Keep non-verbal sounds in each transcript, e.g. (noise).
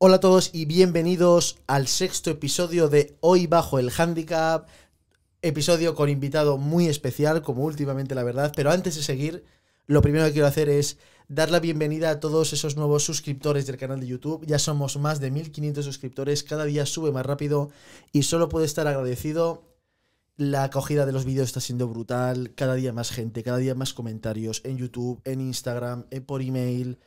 Hola a todos y bienvenidos al sexto episodio de Hoy Bajo el Handicap. Episodio con invitado muy especial, como últimamente la verdad. Pero antes de seguir, lo primero que quiero hacer es dar la bienvenida a todos esos nuevos suscriptores del canal de YouTube. Ya somos más de 1500 suscriptores, cada día sube más rápido y solo puedo estar agradecido. La acogida de los vídeos está siendo brutal, cada día más gente, cada día más comentarios en YouTube, en Instagram, eh, por email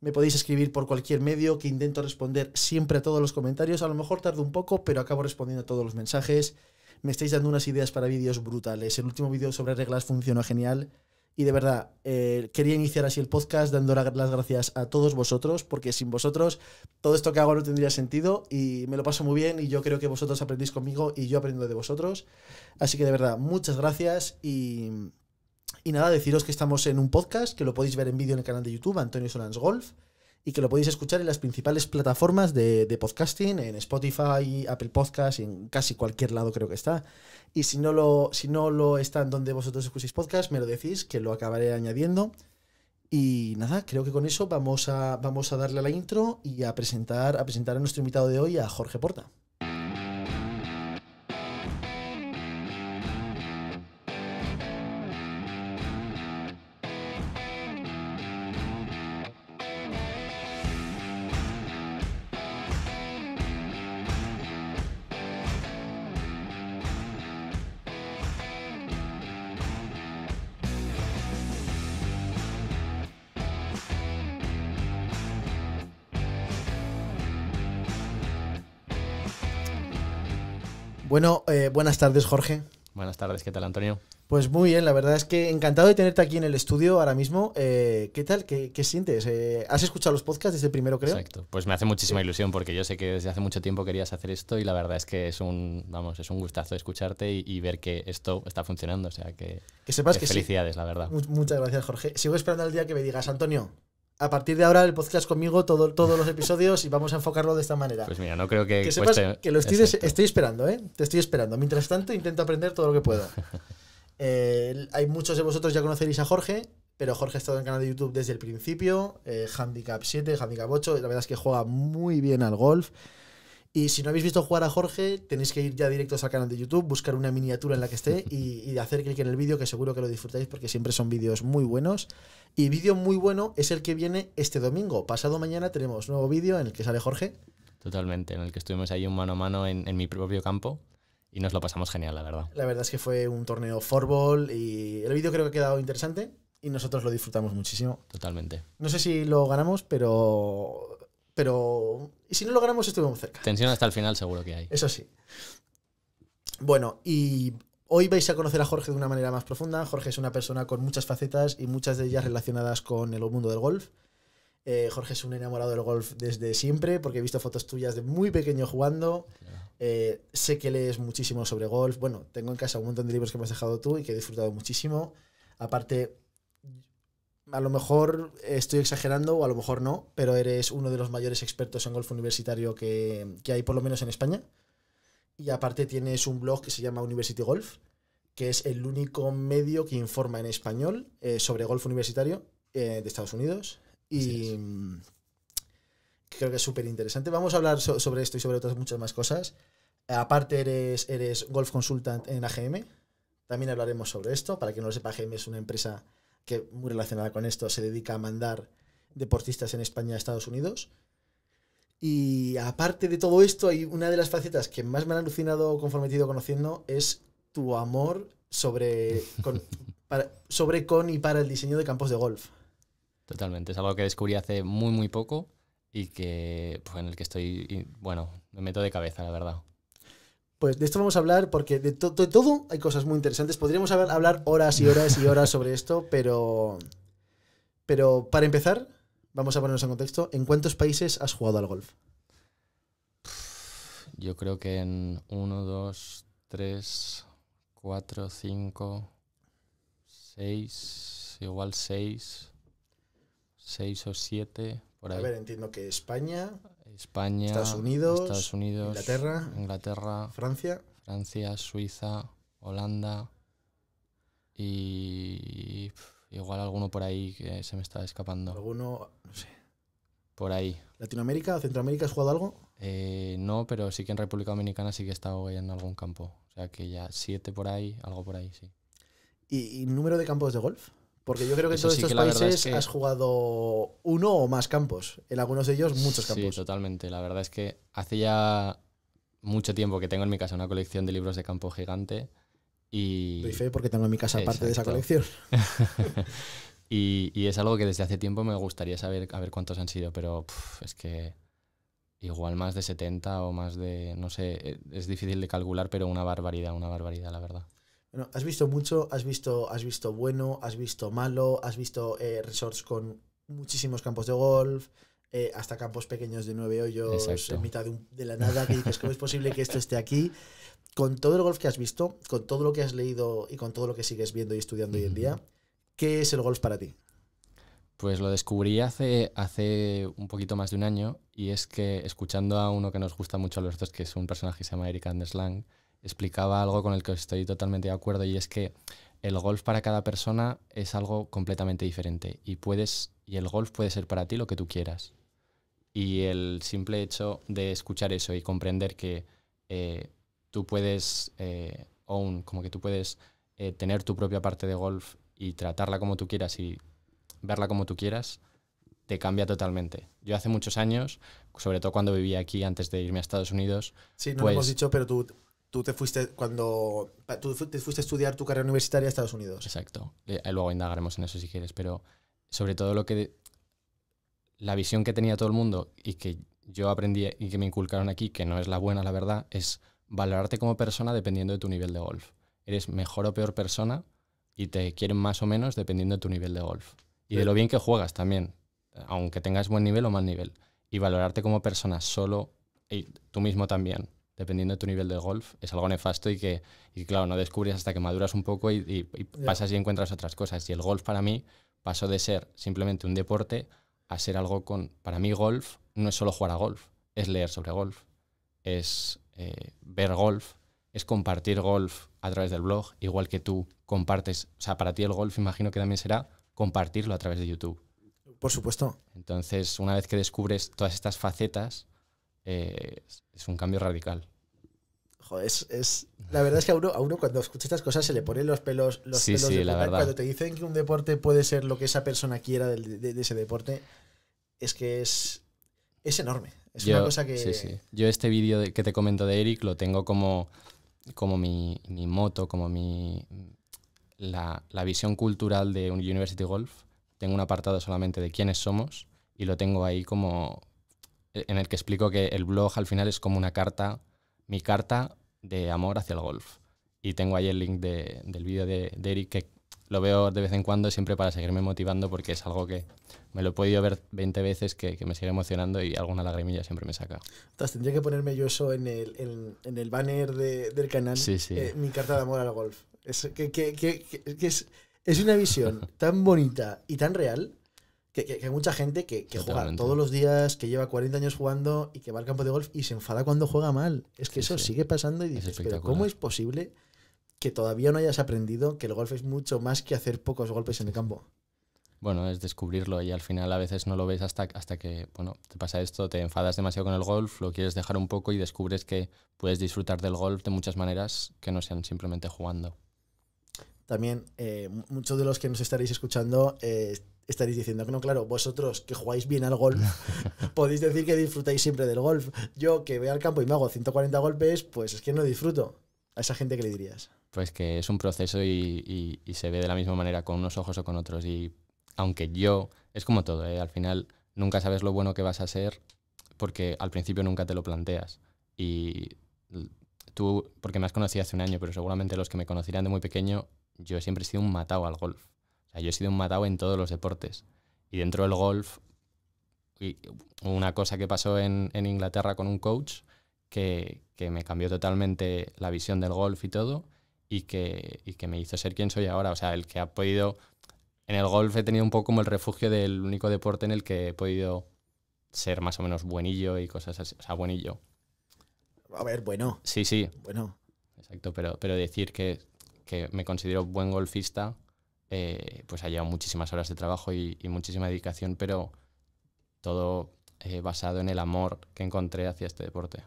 me podéis escribir por cualquier medio que intento responder siempre a todos los comentarios. A lo mejor tardo un poco, pero acabo respondiendo a todos los mensajes. Me estáis dando unas ideas para vídeos brutales. El último vídeo sobre reglas funcionó genial. Y de verdad, eh, quería iniciar así el podcast dando las gracias a todos vosotros, porque sin vosotros todo esto que hago no tendría sentido y me lo paso muy bien y yo creo que vosotros aprendéis conmigo y yo aprendo de vosotros. Así que de verdad, muchas gracias y y nada, deciros que estamos en un podcast, que lo podéis ver en vídeo en el canal de YouTube, Antonio Solans Golf, y que lo podéis escuchar en las principales plataformas de, podcasting, en Spotify, Apple Podcasts, en casi cualquier lado creo que está. Y si no lo, si no lo está en donde vosotros escuchéis podcast, me lo decís, que lo acabaré añadiendo. Y nada, creo que con eso vamos a, vamos a darle a la intro y a presentar, a presentar a nuestro invitado de hoy, a Jorge Porta. Bueno, eh, buenas tardes, Jorge. Buenas tardes, ¿qué tal, Antonio? Pues muy bien, la verdad es que encantado de tenerte aquí en el estudio ahora mismo. Eh, ¿Qué tal? ¿Qué, sientes? Eh, ¿Has escuchado los podcasts desde el primero, creo? Exacto. Pues me hace muchísima ilusión porque yo sé que desde hace mucho tiempo querías hacer esto y la verdad es que es un, vamos, es un gustazo escucharte y, ver que esto está funcionando. O sea que, que sepas que felicidades, la verdad. Muchas gracias, Jorge. Sigo esperando el día que me digas, Antonio, a partir de ahora el podcast conmigo todo, todos los episodios y vamos a enfocarlo de esta manera. Pues mira, no creo que. Que sepas que lo estoy, estoy, esperando, ¿eh? Te estoy esperando. Mientras tanto, intento aprender todo lo que pueda (laughs) eh, hay muchos de vosotros ya conoceréis a Jorge, pero Jorge ha estado en el canal de YouTube desde el principio. Eh, handicap 7, Handicap 8. La verdad es que juega muy bien al golf. Y si no habéis visto jugar a Jorge, tenéis que ir ya directos al canal de YouTube, buscar una miniatura en la que esté y, y hacer clic en el vídeo, que seguro que lo disfrutáis porque siempre son vídeos muy buenos. Y vídeo muy bueno es el que viene este domingo. Pasado mañana tenemos nuevo vídeo en el que sale Jorge. Totalmente, en el que estuvimos ahí un mano a mano en, mi propio campo y nos lo pasamos genial, la verdad. La verdad es que fue un torneo fútbol y el vídeo creo que ha quedado interesante y nosotros lo disfrutamos muchísimo. Totalmente. No sé si lo ganamos, pero. Pero. Y si no lo ganamos, estuvimos cerca. Tensión hasta el final, seguro que hay. Eso sí. Bueno, y Hoy vais a conocer a Jorge de una manera más profunda. Jorge es una persona con muchas facetas y muchas de ellas relacionadas con el mundo del golf. Eh, Jorge es un enamorado del golf desde siempre, porque he visto fotos tuyas de muy pequeño jugando. Eh, sé que lees muchísimo sobre golf. Bueno, tengo en casa un montón de libros que me has dejado tú y que he disfrutado muchísimo. Aparte, a lo mejor estoy exagerando o a lo mejor no, pero eres uno de los mayores expertos en golf universitario que hay, por lo menos en España y aparte tienes un blog que se llama University Golf, que es el único medio que informa en español eh, sobre golf universitario eh, de Estados Unidos. Y mm, creo que es súper interesante. Vamos a hablar sobre esto y sobre otras muchas más cosas. Aparte eres, eres golf consultant en AGM. También hablaremos sobre esto. Para que no lo sepa, AGM es una empresa que muy relacionada con esto se dedica a mandar deportistas en España a Estados Unidos. Y aparte de todo esto, hay una de las facetas que más me han alucinado conforme he ido conociendo es tu amor sobre (laughs) con, sobre con y para el diseño de campos de golf. Totalmente, es algo que descubrí hace muy muy poco y que pues, en el que estoy, bueno, me meto de cabeza, la verdad. Pues de esto vamos a hablar porque de, de todo hay cosas muy interesantes. Podríamos hablar, hablar horas y horas y horas sobre esto, pero, pero para empezar, vamos a ponernos en contexto, ¿en cuántos países has jugado al golf? Yo creo que en 1, 2, 3, 4, 5, 6, igual 6, 6 o 7. Por ahí. A ver, entiendo que España, Estados, Unidos, Inglaterra, Inglaterra, Francia, Francia, Suiza, Holanda y igual alguno por ahí que se me está escapando. ¿Alguno? No sé. Por ahí. ¿Latinoamérica, Centroamérica has jugado algo? Eh, no, pero sí que en República Dominicana sí que he estado en algún campo. O sea que ya siete por ahí, algo por ahí, sí. ¿Y, número de campos de golf? Porque yo creo que en todos estos países has jugado uno o más campos. En algunos de ellos, muchos campos. Sí, totalmente. La verdad es que hace ya mucho tiempo que tengo en mi casa una colección de libros de campo gigante. Y... porque tengo en mi casa parte de esa colección. (laughs) y, es algo que desde hace tiempo me gustaría saber a ver cuántos han sido, pero es que igual más de 70 o más de, no sé, eh, es difícil de calcular, pero una barbaridad, una barbaridad, la verdad. Bueno, has visto mucho, has visto, has visto bueno, has visto malo, has visto eh, resorts con muchísimos campos de golf, eh, hasta campos pequeños de nueve hoyos en mitad de, la nada que dices, ¿cómo es posible que esto esté aquí? Con todo el golf que has visto, con todo lo que has leído y con todo lo que sigues viendo y estudiando hoy en día, ¿qué es el golf para ti? Pues lo descubrí hace, hace un poquito más de un año y es que escuchando a uno que nos gusta mucho a los dos, que es un personaje que se llama Eric Anderslang, explicaba algo con el que estoy totalmente de acuerdo y es que el golf para cada persona es algo completamente diferente y puedes y el golf puede ser para ti lo que tú quieras. Y el simple hecho de escuchar eso y comprender que eh, tú puedes eh, own, como que tú puedes eh, tener tu propia parte de golf y tratarla como tú quieras y verla como tú quieras, te cambia totalmente. Yo hace muchos años, sobre todo cuando vivía aquí antes de irme a Estados Unidos. Sí, no lo hemos pues dicho, pero tú, tú te fuiste cuando tú te fuiste a estudiar tu carrera universitaria a Estados Unidos. Exacto. Luego indagaremos en eso si quieres, pero sobre todo lo que la visión que tenía todo el mundo y que yo aprendí y que me inculcaron aquí, que no es la buena, la verdad, es valorarte como persona dependiendo de tu nivel de golf. Eres mejor o peor persona y te quieren más o menos dependiendo de tu nivel de golf. Y de lo bien que juegas también, aunque tengas buen nivel o mal nivel. Y valorarte como persona solo, y tú mismo también, dependiendo de tu nivel de golf, es algo nefasto y que, y claro, no descubres hasta que maduras un poco y, pasas y encuentras otras cosas. Y el golf para mí pasó de ser simplemente un deporte hacer algo con... Para mí golf no es solo jugar a golf, es leer sobre golf, es eh, ver golf, es compartir golf a través del blog, igual que tú compartes, o sea, para ti el golf imagino que también será compartirlo a través de YouTube. Por supuesto. Entonces, una vez que descubres todas estas facetas, eh, es un cambio radical. Joder, es, la verdad es que a uno, uno cuando escucha estas cosas se le ponen los pelos, los pelos sí, de la verdad. Cuando te dicen que un deporte puede ser lo que esa persona quiera de, ese deporte, es que es, es enorme. Es una cosa que... Sí, sí. Yo este vídeo que te comento de Eric lo tengo como, como mi, moto, como mi, la, la visión cultural de un University Golf. Tengo un apartado solamente de quiénes somos y lo tengo ahí como e, en el que explico que el blog al final es como una carta mi carta de amor hacia el golf. Y tengo ahí el link de, del vídeo de, de, Eric que lo veo de vez en cuando siempre para seguirme motivando porque es algo que me lo he podido ver 20 veces que, que me sigue emocionando y alguna lagrimilla siempre me saca. Entonces tendría que ponerme yo eso en el, en, el banner de, del canal, eh, mi carta de amor al golf. Es, que, que, que es, es una visión tan bonita y tan real que, hay mucha gente que, juega todos los días, que lleva 40 años jugando y que va al campo de golf y se enfada cuando juega mal. Es que eso sigue pasando y dices, ¿cómo es posible que todavía no hayas aprendido que el golf es mucho más que hacer pocos golpes en el campo? Bueno, es descubrirlo y al final a veces no lo ves hasta, hasta que, bueno, te pasa esto, te enfadas demasiado con el golf, lo quieres dejar un poco y descubres que puedes disfrutar del golf de muchas maneras que no sean simplemente jugando. También eh, muchos de los que nos estaréis escuchando eh, estaréis diciendo que no, claro, vosotros que jugáis bien al golf, (laughs) podéis decir que disfrutáis siempre del golf. Yo que voy al campo y me hago 140 golpes, pues es que no disfruto. ¿A esa gente qué le dirías? Pues que es un proceso y, se ve de la misma manera con unos ojos o con otros. Y aunque yo, es como todo, ¿eh? al final nunca sabes lo bueno que vas a ser porque al principio nunca te lo planteas. Y tú, porque me has conocido hace un año, pero seguramente los que me conocerán de muy pequeño, yo siempre he sido un matado al golf yo he sido un matado en todos los deportes. Y dentro del golf, una cosa que pasó en, Inglaterra con un coach que, que, me cambió totalmente la visión del golf y todo, y que, y que me hizo ser quien soy ahora. O sea, el que ha podido... En el golf he tenido un poco como el refugio del único deporte en el que he podido ser más o menos buenillo y cosas así. O sea, buenillo. A ver, bueno. Sí, sí. Bueno. Exacto, pero, pero decir que, que me considero buen golfista eh, pues ha llevado muchísimas horas de trabajo y, muchísima dedicación, pero todo eh, basado en el amor que encontré hacia este deporte.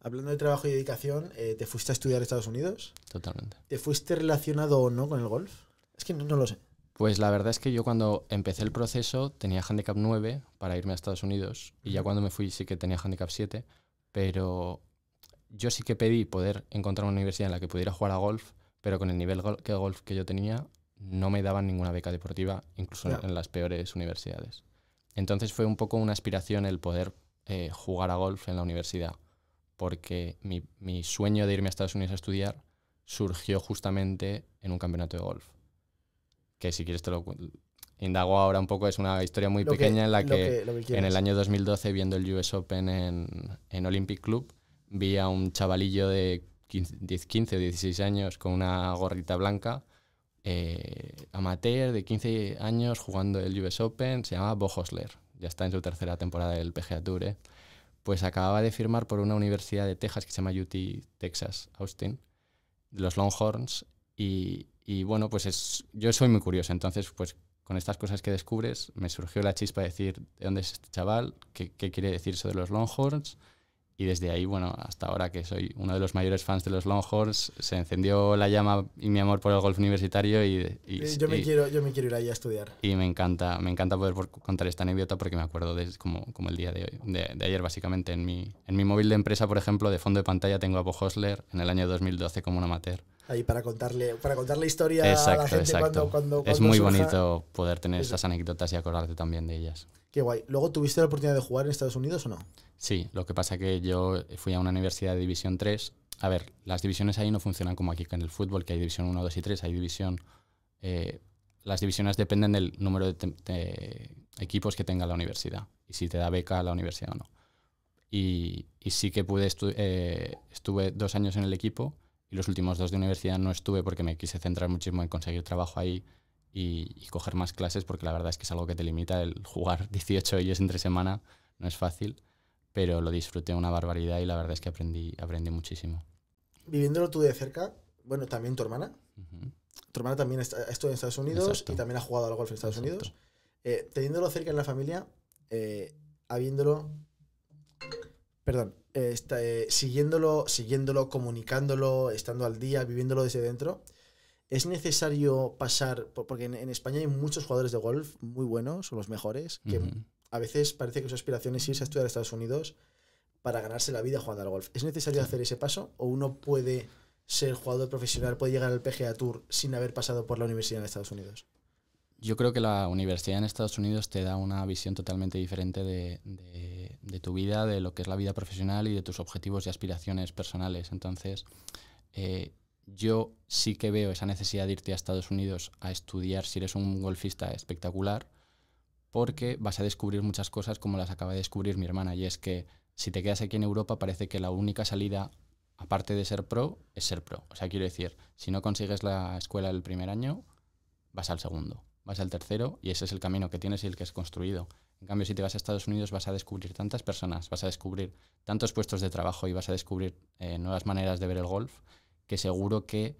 Hablando de trabajo y dedicación, eh, ¿te fuiste a estudiar a Estados Unidos? Totalmente. ¿Te fuiste relacionado o no con el golf? Es que no, lo sé. Pues la verdad es que yo cuando empecé el proceso tenía handicap 9 para irme a Estados Unidos y ya cuando me fui sí que tenía handicap 7, pero yo sí que pedí poder encontrar una universidad en la que pudiera jugar a golf, pero con el nivel de golf que yo tenía no me daban ninguna beca deportiva, incluso en las peores universidades. Entonces fue un poco una aspiración el poder eh, jugar a golf en la universidad, porque mi, sueño de irme a Estados Unidos a estudiar surgió justamente en un campeonato de golf. Que si quieres te lo indago ahora un poco, es una historia muy pequeña en la que, en el año 2012, viendo el US Open en, Olympic Club, vi a un chavalillo de 15, 15 o 16 años con una gorrita blanca eh, amateur de 15 años jugando el US Open, se llama Bo ya está en su tercera temporada del PGA Tour, ¿eh? pues acababa de firmar por una universidad de Texas que se llama UT Texas Austin, los Longhorns, y, bueno, pues yo soy muy curioso, entonces pues con estas cosas que descubres me surgió la chispa de decir, ¿de dónde es este chaval? ¿Qué, qué quiere decir eso de los Longhorns? Y desde ahí, bueno, hasta ahora que soy uno de los mayores fans de los Longhorns, se encendió la llama y mi amor por el golf universitario y... Eh, yo, me quiero, yo me quiero ir ahí a estudiar. Y me encanta, me encanta poder contar esta anécdota porque me acuerdo de, como, como el día de, hoy, de, ayer, básicamente. En mi, en mi móvil de empresa, por ejemplo, de fondo de pantalla tengo a Bo Hosler en el año 2012 como un amateur. Ahí para contarle, para contarle la historia a la gente Cuando, Es muy bonito poder tener esas anécdotas y acordarte también de ellas. Qué guay. ¿Luego tuviste la oportunidad de jugar en Estados Unidos o no? Sí, lo que pasa es que yo fui a una universidad de División 3. A ver, las divisiones ahí no funcionan como aquí en el fútbol, que hay División 1, 2 y 3, hay División... Eh, las divisiones dependen del número de, equipos que tenga la universidad y si te da beca a la universidad o no. Y, sí que pude, eh, estuve dos años en el equipo y los últimos dos de universidad no estuve porque me quise centrar muchísimo en conseguir trabajo ahí y, coger más clases, porque la verdad es que es algo que te limita el jugar 18 (laughs) ellos entre semana, no es fácil, pero lo disfruté una barbaridad y la verdad es que aprendí, aprendí muchísimo. Viviéndolo tú de cerca, bueno, también tu hermana. Tu hermana también está, estuvo en Estados Unidos y también ha jugado al golf en Estados Unidos. Eh, teniéndolo cerca en la familia, eh, habiéndolo. Perdón, eh, siguiéndolo, siguiéndolo, comunicándolo, estando al día, viviéndolo desde dentro. ¿Es necesario pasar, porque en, España hay muchos jugadores de golf muy buenos, son los mejores, que a veces parece que su aspiración es irse a estudiar a Estados Unidos para ganarse la vida jugando al golf? ¿Es necesario hacer ese paso o uno puede ser jugador profesional, puede llegar al PGA Tour sin haber pasado por la universidad en Estados Unidos? Yo creo que la universidad en Estados Unidos te da una visión totalmente diferente de, tu vida, de lo que es la vida profesional y de tus objetivos y aspiraciones personales. Entonces, eh, yo sí que veo esa necesidad de irte a Estados Unidos a estudiar si eres un golfista espectacular, porque vas a descubrir muchas cosas como las acaba de descubrir mi hermana, y es que si te quedas aquí en Europa parece que la única salida, aparte de ser pro, es ser pro. O sea, quiero decir, si no consigues la escuela el primer año, vas al segundo, vas al tercero, y ese es el camino que tienes y el que has construido. En cambio, si te vas a Estados Unidos vas a descubrir tantas personas, vas a descubrir tantos puestos de trabajo y vas a descubrir eh, nuevas maneras de ver el golf que seguro que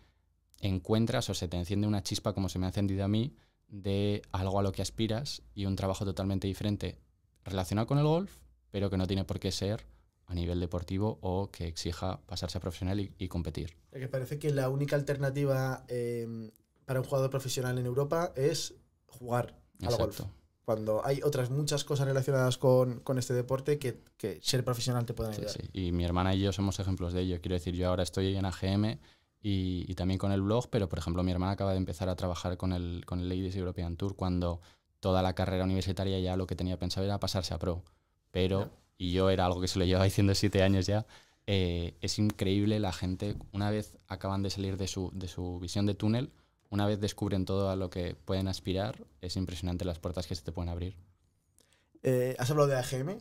encuentras o se te enciende una chispa como se me ha encendido a mí de algo a lo que aspiras y un trabajo totalmente diferente relacionado con el golf, pero que no tiene por qué ser a nivel deportivo o que exija pasarse a profesional y, competir. Que parece que la única alternativa eh, para un jugador profesional en Europa es jugar al golf cuando hay otras muchas cosas relacionadas con, con este deporte que, que, ser profesional te pueden ayudar. Sí, Y mi hermana y yo somos ejemplos de ello. Quiero decir, yo ahora estoy en AGM y, y, también con el blog, pero por ejemplo mi hermana acaba de empezar a trabajar con el, con Ladies European Tour cuando toda la carrera universitaria ya lo que tenía pensado era pasarse a pro. Pero, y yo era algo que se lo llevaba diciendo siete años ya, eh, es increíble la gente, una vez acaban de salir de su, de su visión de túnel, una vez descubren todo a lo que pueden aspirar, es impresionante las puertas que se te pueden abrir. Eh, has hablado de AGM,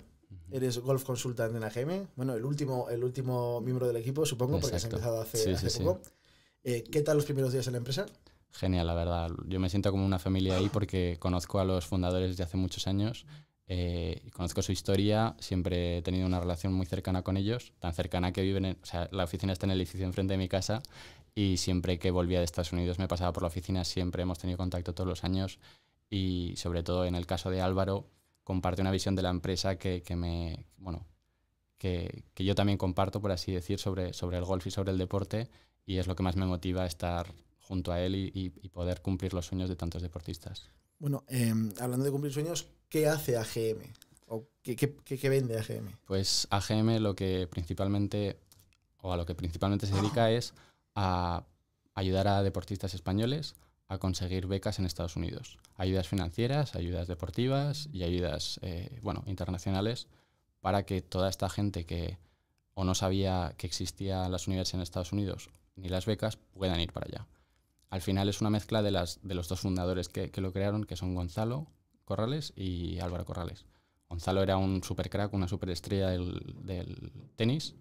eres golf consultant en AGM, bueno, el último, el último miembro del equipo, supongo, Porque porque has empezado hace, hace poco. Eh, ¿Qué tal los primeros días en la empresa? Genial, la verdad. Yo me siento como una familia ahí porque conozco a los fundadores de hace muchos años, eh, conozco su historia, siempre he tenido una relación muy cercana con ellos, tan cercana que viven, o sea, la oficina está en el edificio enfrente de mi casa y siempre que volvía de Estados Unidos me pasaba por la oficina, siempre hemos tenido contacto todos los años y sobre todo en el caso de Álvaro comparte una visión de la empresa que, que me, bueno, que, que, yo también comparto, por así decir, sobre, sobre el golf y sobre el deporte y es lo que más me motiva estar junto a él y, y, poder cumplir los sueños de tantos deportistas. Bueno, em, hablando de cumplir sueños, ¿qué hace AGM? ¿O qué, qué, qué, vende AGM? Pues AGM lo que principalmente, o a lo que principalmente se dedica es a ayudar a deportistas españoles a conseguir becas en Estados Unidos. Ayudas financieras, ayudas deportivas y ayudas eh, bueno, internacionales para que toda esta gente que o no sabía que existían las universidades en Estados Unidos ni las becas puedan ir para allá. Al final es una mezcla de, las, de los dos fundadores que, lo crearon, que son Gonzalo Corrales y Álvaro Corrales. Gonzalo era un super crack una superestrella del, del tenis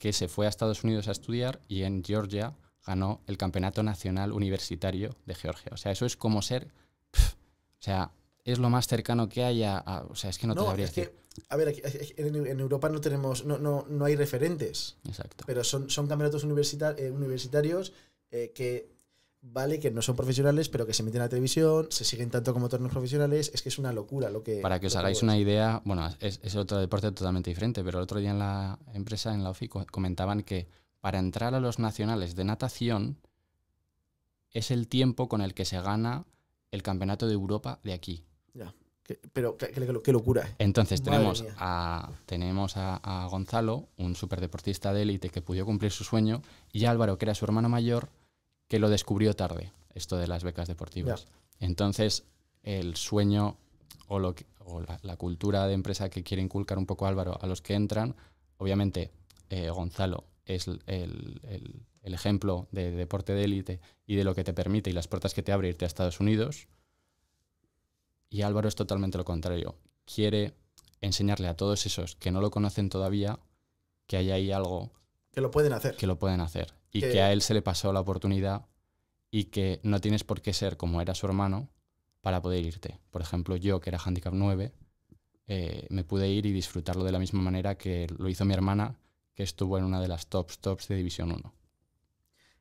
que se fue a Estados Unidos a estudiar y en Georgia ganó el Campeonato Nacional Universitario de Georgia. O sea, eso es como ser... o sea, es lo más cercano que hay a... o sea, es que no, te sabría es a ver, en, Europa no tenemos... No, no, no hay referentes. Exacto. Pero son, son campeonatos eh, universitarios eh, que vale que no son profesionales, pero que se meten a la televisión, se siguen tanto como torneos profesionales, es que es una locura lo que... Para que os hagáis una idea, bueno, es, otro deporte totalmente diferente, pero el otro día en la empresa, en la OFI, comentaban que para entrar a los nacionales de natación es el tiempo con el que se gana el Campeonato de Europa de aquí. Ya, pero qué, locura. ¿eh? Entonces tenemos, a, tenemos a Gonzalo, un superdeportista de élite que pudo cumplir su sueño, y Álvaro, que era su hermano mayor, que lo descubrió tarde, esto de las becas deportivas. Entonces, el sueño o, la, cultura de empresa que quiere inculcar un poco Álvaro a los que entran, obviamente eh, Gonzalo es el, ejemplo de deporte de élite y de lo que te permite y las puertas que te abre irte a Estados Unidos. Y Álvaro es totalmente lo contrario. Quiere enseñarle a todos esos que no lo conocen todavía que hay ahí algo... Que lo pueden hacer. Que lo pueden hacer y que... a él se le pasó la oportunidad y que no tienes por qué ser como era su hermano para poder irte. Por ejemplo, yo, que era handicap 9, eh, me pude ir y disfrutarlo de la misma manera que lo hizo mi hermana, que estuvo en una de las tops tops de División 1.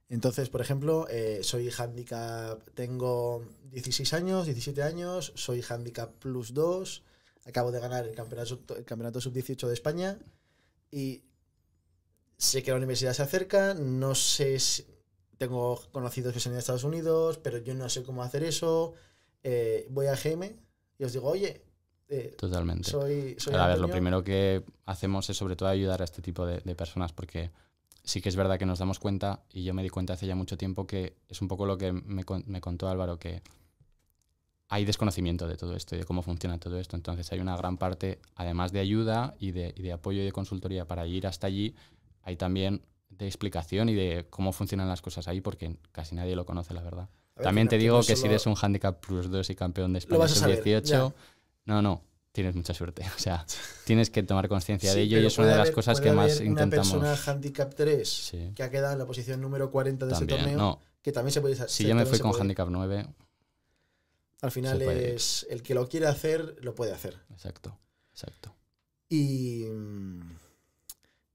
Entonces, por ejemplo, eh, soy handicap, tengo 16 años, 17 años, soy handicap plus 2, acabo de ganar el campeonato, el campeonato sub-18 de España y Sé que la universidad se acerca, no sé si tengo conocidos que son de Estados Unidos, pero yo no sé cómo hacer eso. Eh, voy a GM y os digo, oye. Eh, Totalmente. Soy, a ver, lo primero que hacemos es sobre todo ayudar a este tipo de, personas porque sí que es verdad que nos damos cuenta, y yo me di cuenta hace ya mucho tiempo, que es un poco lo que me, me contó Álvaro, que hay desconocimiento de todo esto y de cómo funciona todo esto. Entonces hay una gran parte, además de ayuda y de, y de apoyo y de consultoría para ir hasta allí, hay también de explicación y de cómo funcionan las cosas ahí, porque casi nadie lo conoce, la verdad. también te digo que si eres un handicap plus 2 y campeón de España sub-18, no, no, tienes mucha suerte. (laughs) O sea, (laughs) tienes que tomar conciencia de ello y es una de las cosas que más intentamos. Una persona handicap 3 que ha quedado en la posición número 40 de ese torneo, no. que también se puede hacer. Si yo me fui con handicap 9. Al final es el que lo quiere hacer, lo puede hacer. Exacto, exacto. Y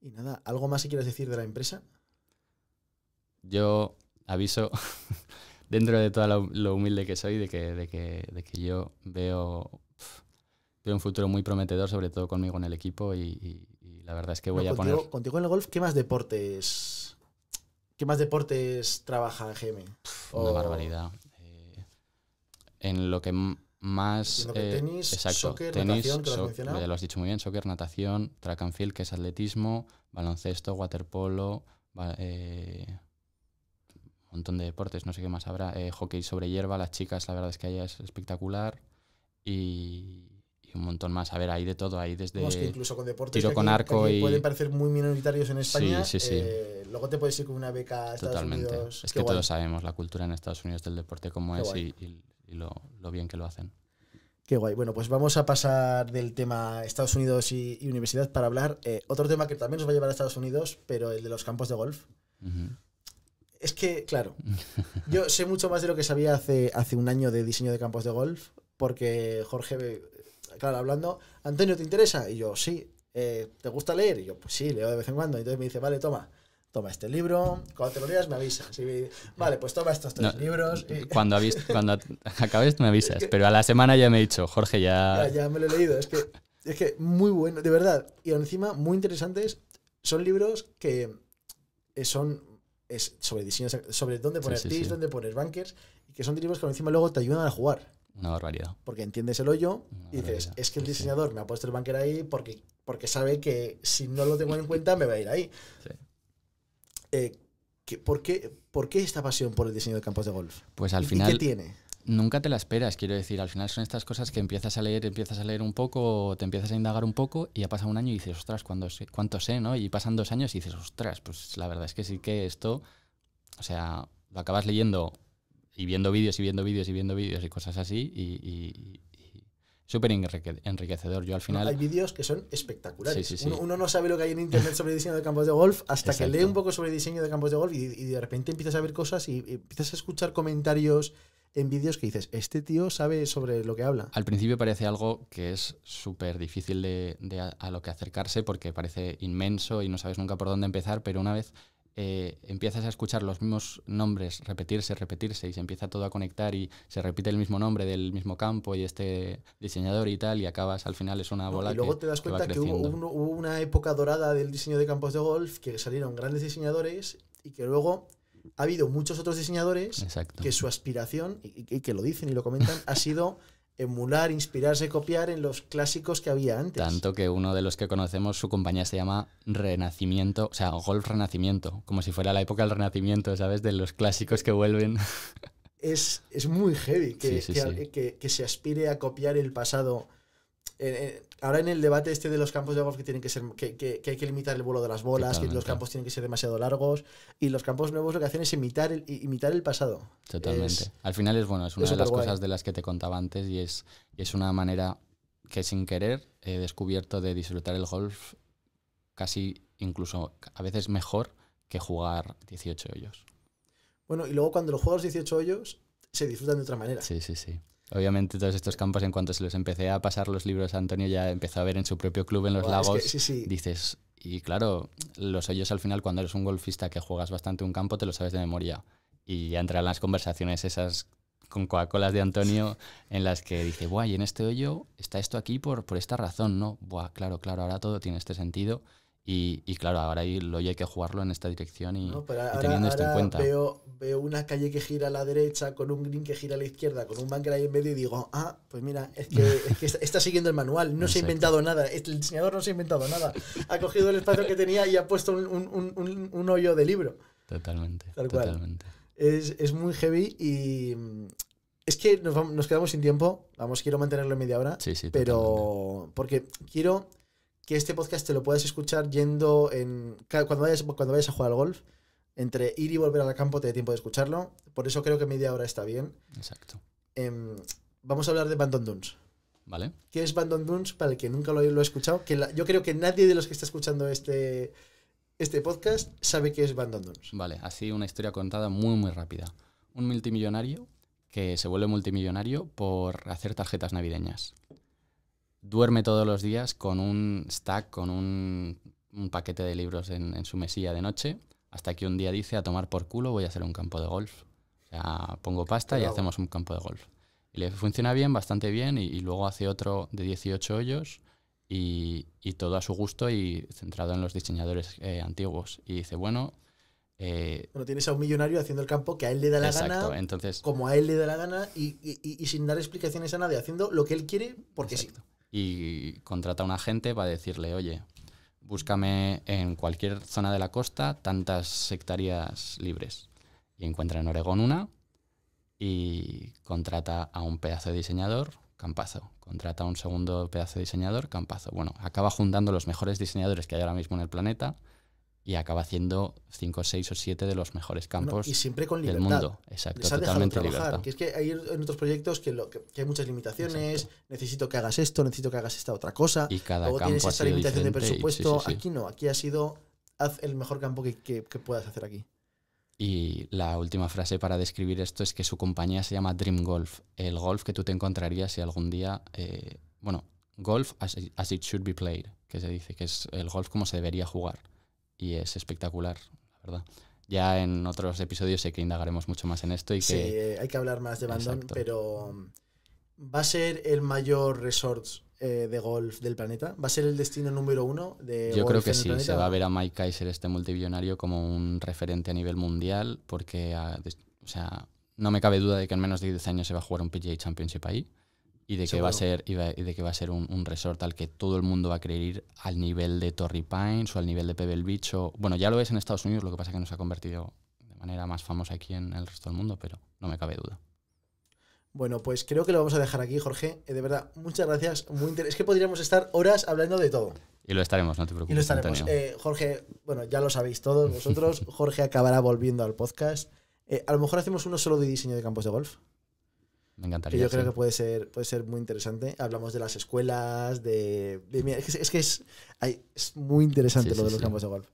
y nada, ¿algo más que quieras decir de la empresa? Yo aviso, (laughs) dentro de todo lo, humilde que soy, de que, que, yo veo, un futuro muy prometedor, sobre todo conmigo en el equipo, y, la verdad es que voy a poner... Contigo en el golf, ¿qué más deportes, qué más deportes trabaja GM? Una barbaridad. Eh, en lo que más eh, tenis, exacto, soccer, tenis, natación, lo, has dicho muy bien, soccer, natación, track and field, que es atletismo, baloncesto, waterpolo, eh, un montón de deportes, no sé qué más habrá, eh, hockey sobre hierba, las chicas, la verdad es que allá es espectacular y, un montón más. A ver, hay de todo, hay desde tiro con arco y pueden parecer muy minoritarios en España. Sí, sí, sí. Eh, luego te puedes ir con una beca a Estados Totalmente. Es que todos sabemos la cultura en Estados Unidos del deporte como es y y lo, bien que lo hacen. Qué guay. Bueno, pues vamos a pasar del tema Estados Unidos y, universidad para hablar eh, otro tema que también nos va a llevar a Estados Unidos, pero el de los campos de golf. Es que, claro, (laughs) yo sé mucho más de lo que sabía hace, hace un año de diseño de campos de golf, porque Jorge, eh, claro, hablando, Antonio, ¿te interesa? Y yo, sí. Eh, ¿Te gusta leer? Y yo, pues sí, leo de vez en cuando. entonces me dice, vale, toma, toma este libro, cuando te lo leas me avisas. vale, pues toma estos tres libros. (laughs) Cuando, cuando (laughs) acabes me avisas, pero a la semana ya me he dicho, Jorge, ya... ya... me lo he leído, es que, es que muy bueno, de verdad. Y encima, muy interesantes, son libros que eh, son sobre diseños, sobre dónde poner sí, dónde poner bankers, y que son libros que encima luego te ayudan a jugar. Una barbaridad. Porque entiendes el hoyo y dices, es que el diseñador me ha puesto el banker ahí porque, porque sabe que si no lo tengo en cuenta me va a ir ahí. Eh, por, qué, por, qué, esta pasión por el diseño de campos de golf? Pues al final... qué tiene? Nunca te la esperas, quiero decir, al final son estas cosas que empiezas a leer, empiezas a leer un poco, te empiezas a indagar un poco y ya pasa un año y dices, ostras, ¿cuánto sé? ¿Cuánto sé no? Y pasan dos años y dices, ostras, pues la verdad es que sí que esto, o sea, lo acabas leyendo y viendo vídeos y viendo vídeos y viendo vídeos y cosas así y, súper enriquecedor. Yo al final. hay vídeos que son espectaculares. Uno, no sabe lo que hay en internet sobre diseño de campos de golf hasta que lee un poco sobre diseño de campos de golf y, de repente empiezas a ver cosas y, empiezas a escuchar comentarios en vídeos que dices, este tío sabe sobre lo que habla. Al principio parece algo que es súper difícil de, a, lo que acercarse porque parece inmenso y no sabes nunca por dónde empezar, pero una vez eh, empiezas a escuchar los mismos nombres repetirse, repetirse y se empieza todo a conectar y se repite el mismo nombre del mismo campo y este diseñador y tal y acabas al final es una bola. y luego te das cuenta que, hubo, una época dorada del diseño de campos de golf que salieron grandes diseñadores y que luego ha habido muchos otros diseñadores que su aspiración, y, que lo dicen y lo comentan, ha sido emular, inspirarse, copiar en los clásicos que había antes. Tanto que uno de los que conocemos, su compañía se llama Renacimiento, o sea, Golf Renacimiento, como si fuera la época del Renacimiento, ¿sabes? De los clásicos que vuelven. Es, es muy heavy que se aspire a copiar el pasado ahora en el debate este de los campos de golf que tienen que ser que, hay que limitar el vuelo de las bolas, que los campos tienen que ser demasiado largos y los campos nuevos lo que hacen es imitar el, imitar el pasado. Totalmente. Al final es bueno, es una de las cosas de las que te contaba antes y es, es una manera que sin querer he descubierto de disfrutar el golf casi incluso a veces mejor que jugar 18 hoyos. Bueno, y luego cuando los juegos 18 hoyos se disfrutan de otra manera. Sí, sí, sí. Obviamente todos estos campos, en cuanto se los empecé a pasar los libros a Antonio, ya empezó a ver en su propio club en los lagos. Dices, y claro, los hoyos al final, cuando eres un golfista que juegas bastante un campo, te lo sabes de memoria. Y ya entran las conversaciones esas con coca de Antonio, en las que dice, guay, en este hoyo está esto aquí por, por esta razón, ¿no? Buah, claro, claro, ahora todo tiene este sentido. Y, claro, ahora lo hay que jugarlo en esta dirección y, teniendo esto en cuenta. Veo, veo una calle que gira a la derecha con un green que gira a la izquierda, con un bunker ahí en medio y digo, ah, pues mira, es que, (laughs) es que está, siguiendo el manual, no se ha inventado nada, el diseñador no se ha inventado nada, ha cogido el espacio que tenía y ha puesto un, hoyo de libro. Totalmente, Es, muy heavy y es que nos, quedamos sin tiempo, vamos, quiero mantenerlo en media hora, sí, sí, pero porque quiero que este podcast te lo puedas escuchar yendo en. Cuando vayas, cuando a jugar al golf, entre ir y volver al campo te da tiempo de escucharlo. Por eso creo que media hora está bien. Exacto. Em, vamos a hablar de Bandon Dunes. ¿Vale? ¿Qué es Bandon Dunes? Para el que nunca lo, ha escuchado, que yo creo que nadie de los que está escuchando este, este podcast sabe qué es Bandon Dunes. Vale, así una historia contada muy, muy rápida. Un multimillonario que se vuelve multimillonario por hacer tarjetas navideñas duerme todos los días con un stack, con un, paquete de libros en, su mesilla de noche, hasta que un día dice, a tomar por culo, voy a hacer un campo de golf. O sea, pongo pasta y hacemos un campo de golf. Y le funciona bien, bastante bien, y, luego hace otro de 18 hoyos y, todo a su gusto y centrado en los diseñadores eh, antiguos. Y dice, bueno... Eh, bueno, tienes a un millonario haciendo el campo que a él le da la exacto, gana, entonces, como a él le da la gana y, sin dar explicaciones a nadie, haciendo lo que él quiere porque sí y contrata a un agente a decirle, oye, búscame en cualquier zona de la costa tantas hectáreas libres. Y encuentra en Oregón una y contrata a un pedazo de diseñador, Campazo. Contrata a un segundo pedazo de diseñador, Campazo. Bueno, acaba juntando los mejores diseñadores que hay ahora mismo en el planeta y acaba haciendo 5, seis o siete de los mejores campos y siempre con libertad. del mundo. Exacto, totalmente libertad. Que es que hay en otros proyectos que, hay muchas limitaciones, necesito que hagas esto, necesito que hagas esta otra cosa, y cada tienes esta limitación de presupuesto. Aquí no, aquí ha sido, haz el mejor campo que, puedas hacer aquí. Y la última frase para describir esto es que su compañía se llama Dream Golf, el golf que tú te encontrarías si algún día, eh, bueno, golf as it should be played, que se dice, que es el golf como se debería jugar y es espectacular, la verdad. Ya en otros episodios sé que indagaremos mucho más en esto y que... Sí, eh, hay que hablar más de Bandon, pero um, va a ser el mayor resort eh, de golf del planeta. Va a ser el destino número uno de Yo creo que sí, se va a ver a Mike Kaiser, este multimillonario como un referente a nivel mundial, porque, ah, o sea, no me cabe duda de que en menos de 10 años se va a jugar un PGA Championship ahí y de, que va a ser, y de que va a ser un, resort al que todo el mundo va a querer ir al nivel de Torrey Pines o al nivel de Pebble Beach. bueno, ya lo ves en Estados Unidos, lo que pasa es que nos ha convertido de manera más famosa aquí en el resto del mundo, pero no me cabe duda. Bueno, pues creo que lo vamos a dejar aquí, Jorge. Eh, de verdad, muchas gracias. Muy es que podríamos estar horas hablando de todo. Y lo estaremos, no te preocupes. Y lo estaremos. Eh, Jorge, bueno, ya lo sabéis todos vosotros. (laughs) Jorge acabará volviendo al podcast. Eh, a lo mejor hacemos uno solo de diseño de campos de golf. Me encantaría. Que yo creo que puede ser, puede ser muy interesante. Hablamos de las escuelas, de. es, que es, hay, es muy interesante lo de los campos de golf.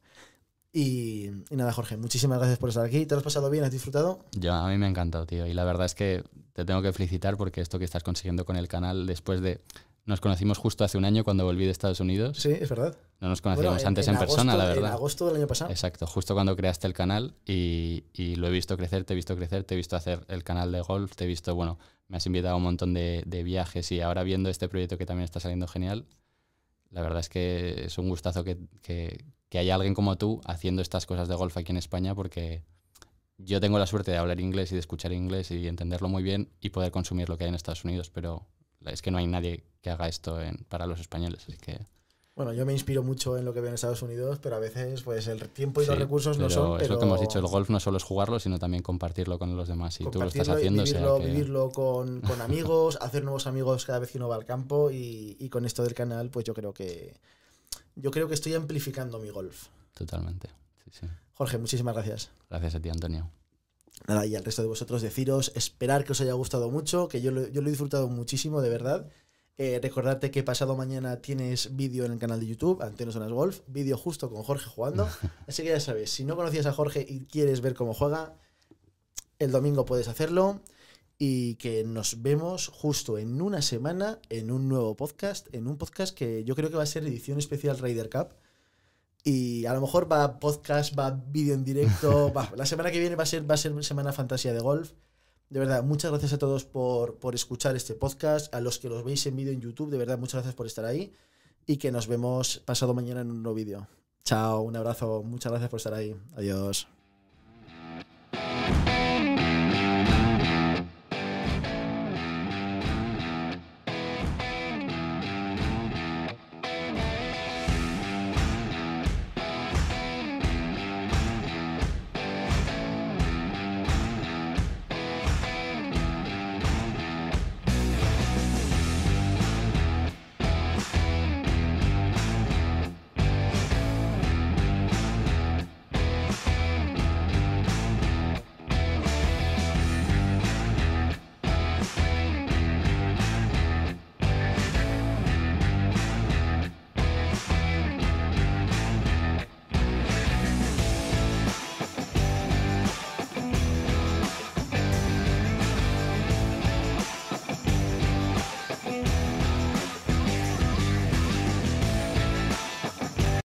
Y, y, nada, Jorge, muchísimas gracias por estar aquí. ¿Te lo has pasado bien? ¿Has disfrutado? Yo, a mí me ha encantado, tío. Y la verdad es que te tengo que felicitar porque esto que estás consiguiendo con el canal, después de nos conocimos justo hace un año cuando volví de Estados Unidos. Sí, es verdad. No nos conocíamos antes en, persona, la verdad. En agosto del año pasado. Exacto, justo cuando creaste el canal y, lo he visto crecer, te he visto crecer, te he visto hacer el canal de golf, te he visto, bueno, me has invitado a un montón de, viajes y ahora viendo este proyecto que también está saliendo genial, la verdad es que es un gustazo que, que, que haya alguien como tú haciendo estas cosas de golf aquí en España porque yo tengo la suerte de hablar inglés y de escuchar inglés y entenderlo muy bien y poder consumir lo que hay en Estados Unidos, pero es que no hay nadie que haga esto para los españoles, así que... Bueno, yo me inspiro mucho en lo que veo en Estados Unidos, pero a veces pues el tiempo y los recursos no son. Es lo que hemos dicho, el golf no solo es jugarlo, sino también compartirlo con los demás. Y tú lo estás haciendo. Vivirlo, vivirlo con, amigos, (laughs) hacer nuevos amigos cada vez que uno va al campo y, con esto del canal, pues yo creo que yo creo que estoy amplificando mi golf. Totalmente. Jorge, muchísimas gracias. Gracias a ti, Antonio. Nada, y al resto de vosotros deciros, esperar que os haya gustado mucho, que yo lo, yo he disfrutado muchísimo, de verdad. Eh, recordarte que pasado mañana tienes vídeo en el canal de YouTube, zonas Golf, vídeo justo con Jorge jugando. (laughs) Así que ya sabes, si no conocías a Jorge y quieres ver cómo juega, el domingo puedes hacerlo. Y que nos vemos justo en una semana en un nuevo podcast, en un podcast que yo creo que va a ser edición especial Raider Cup y a lo mejor va podcast, va vídeo en directo. (laughs) va. La semana que viene va a ser, va a ser semana fantasía de golf. De verdad, muchas gracias a todos por, por escuchar este podcast. A los que los veis en vídeo en YouTube, de verdad, muchas gracias por estar ahí. Y que nos vemos pasado mañana en un nuevo vídeo. Chao, un abrazo, muchas gracias por estar ahí. Adiós.